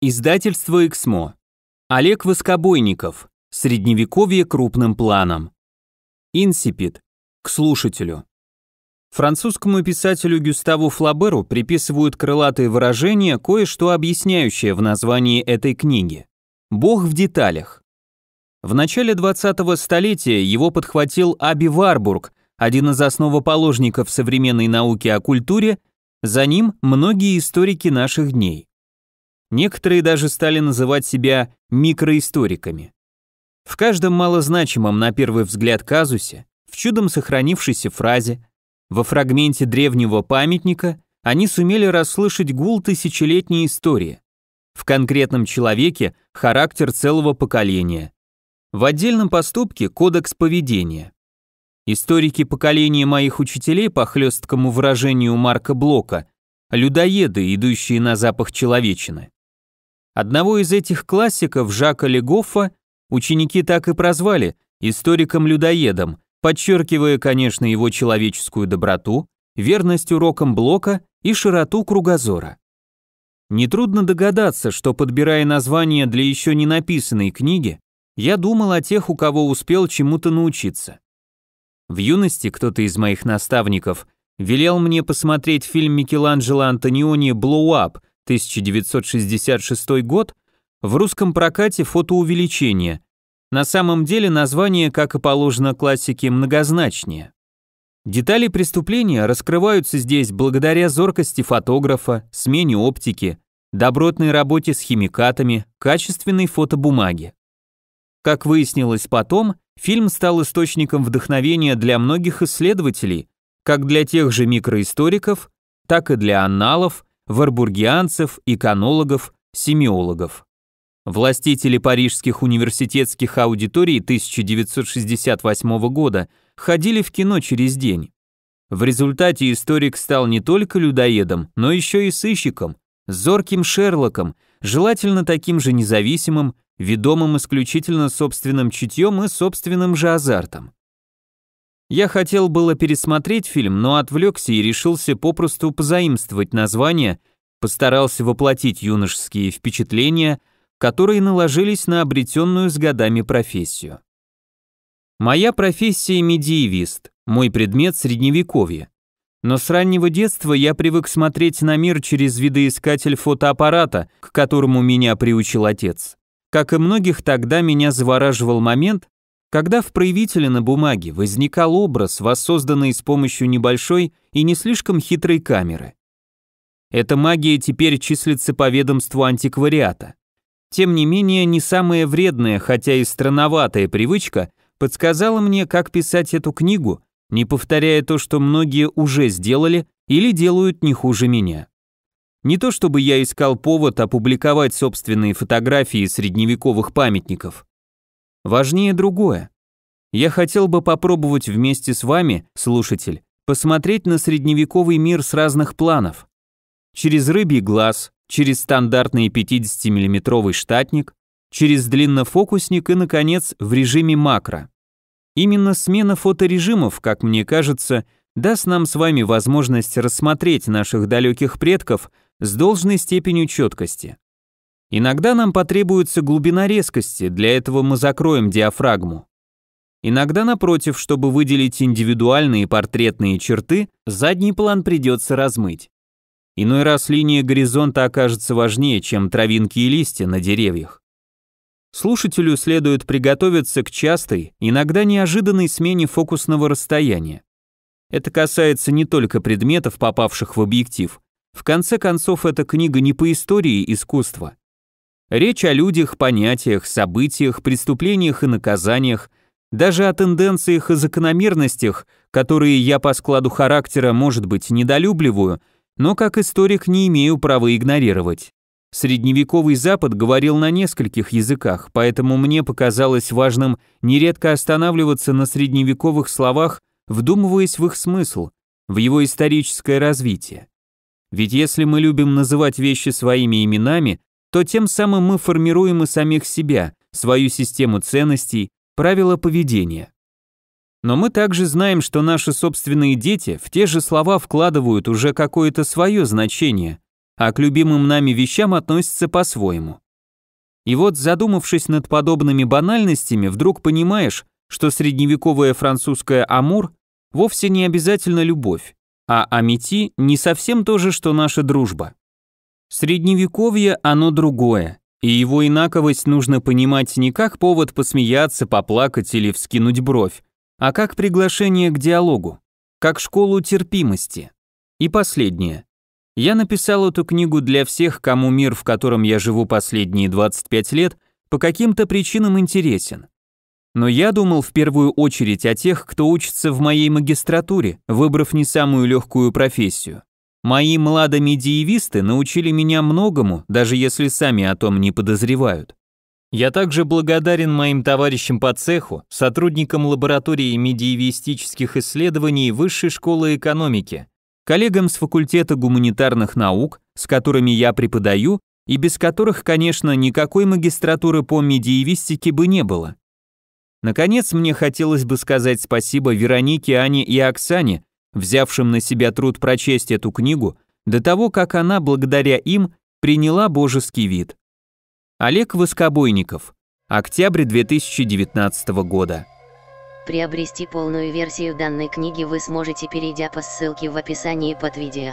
Издательство «Эксмо». Олег Воскобойников. Средневековье крупным планом. Инсипит. К слушателю. Французскому писателю Гюставу Флаберу приписывают крылатые выражения, кое-что объясняющее в названии этой книги. «Бог в деталях». В начале 20-го столетия его подхватил Аби Варбург, один из основоположников современной науки о культуре, за ним многие историки наших дней. Некоторые даже стали называть себя микроисториками. В каждом малозначимом на первый взгляд казусе, в чудом сохранившейся фразе, во фрагменте древнего памятника они сумели расслышать гул тысячелетней истории. В конкретном человеке характер целого поколения. В отдельном поступке кодекс поведения. Историки поколения моих учителей по хлесткому выражению Марка Блока – людоеды, идущие на запах человечины. Одного из этих классиков, Жака Легофа, ученики так и прозвали – историком-людоедом, подчеркивая, конечно, его человеческую доброту, верность урокам Блока и широту кругозора. Нетрудно догадаться, что, подбирая название для еще не написанной книги, я думал о тех, у кого успел чему-то научиться. В юности кто-то из моих наставников велел мне посмотреть фильм Микеланджело Антониони «Блоуап», 1966 год, в русском прокате фотоувеличение. На самом деле название, как и положено классике, многозначнее. Детали преступления раскрываются здесь благодаря зоркости фотографа, смене оптики, добротной работе с химикатами, качественной фотобумаге. Как выяснилось потом, фильм стал источником вдохновения для многих исследователей, как для тех же микроисториков, так и для анналов, варбургианцев, иконологов, семиологов. Властители парижских университетских аудиторий 1968 года ходили в кино через день. В результате историк стал не только людоедом, но еще и сыщиком, зорким Шерлоком, желательно таким же независимым, ведомым исключительно собственным чутьем и собственным же азартом. Я хотел было пересмотреть фильм, но отвлекся и решился попросту позаимствовать название, постарался воплотить юношеские впечатления, которые наложились на обретенную с годами профессию. Моя профессия медиевист, мой предмет средневековье. Но с раннего детства я привык смотреть на мир через видоискатель фотоаппарата, к которому меня приучил отец. Как и многих, тогда меня завораживал момент, когда в проявителе на бумаге возникал образ, воссозданный с помощью небольшой и не слишком хитрой камеры. Эта магия теперь числится по ведомству антиквариата. Тем не менее, не самая вредная, хотя и странноватая привычка подсказала мне, как писать эту книгу, не повторяя то, что многие уже сделали или делают не хуже меня. Не то чтобы я искал повод опубликовать собственные фотографии средневековых памятников, Важнее другое. Я хотел бы попробовать вместе с вами, слушатель, посмотреть на средневековый мир с разных планов. Через рыбий глаз, через стандартный 50-миллиметровый штатник, через длиннофокусник и, наконец, в режиме макро. Именно смена фоторежимов, как мне кажется, даст нам с вами возможность рассмотреть наших далеких предков с должной степенью четкости. Иногда нам потребуется глубина резкости, для этого мы закроем диафрагму. Иногда, напротив, чтобы выделить индивидуальные портретные черты, задний план придется размыть. Иной раз линия горизонта окажется важнее, чем травинки и листья на деревьях. Слушателю следует приготовиться к частой, иногда неожиданной смене фокусного расстояния. Это касается не только предметов, попавших в объектив. В конце концов, эта книга не по истории искусства, Речь о людях, понятиях, событиях, преступлениях и наказаниях, даже о тенденциях и закономерностях, которые я по складу характера, может быть, недолюбливаю, но как историк не имею права игнорировать. Средневековый Запад говорил на нескольких языках, поэтому мне показалось важным нередко останавливаться на средневековых словах, вдумываясь в их смысл, в его историческое развитие. Ведь если мы любим называть вещи своими именами, то тем самым мы формируем и самих себя, свою систему ценностей, правила поведения. Но мы также знаем, что наши собственные дети в те же слова вкладывают уже какое-то свое значение, а к любимым нами вещам относятся по-своему. И вот, задумавшись над подобными банальностями, вдруг понимаешь, что средневековая французская «Амур» вовсе не обязательно любовь, а «Амети» не совсем то же, что наша дружба. Средневековье оно другое, и его инаковость нужно понимать не как повод посмеяться, поплакать или вскинуть бровь, а как приглашение к диалогу, как школу терпимости. И последнее. Я написал эту книгу для всех, кому мир, в котором я живу последние 25 лет, по каким-то причинам интересен. Но я думал в первую очередь о тех, кто учится в моей магистратуре, выбрав не самую легкую профессию. Мои младомедиевисты научили меня многому, даже если сами о том не подозревают. Я также благодарен моим товарищам по цеху, сотрудникам лаборатории медиевистических исследований Высшей школы экономики, коллегам с факультета гуманитарных наук, с которыми я преподаю, и без которых, конечно, никакой магистратуры по медиевистике бы не было. Наконец, мне хотелось бы сказать спасибо Веронике, Ане и Оксане взявшим на себя труд прочесть эту книгу до того, как она, благодаря им, приняла божеский вид. Олег Воскобойников. Октябрь 2019 года. Приобрести полную версию данной книги вы сможете, перейдя по ссылке в описании под видео.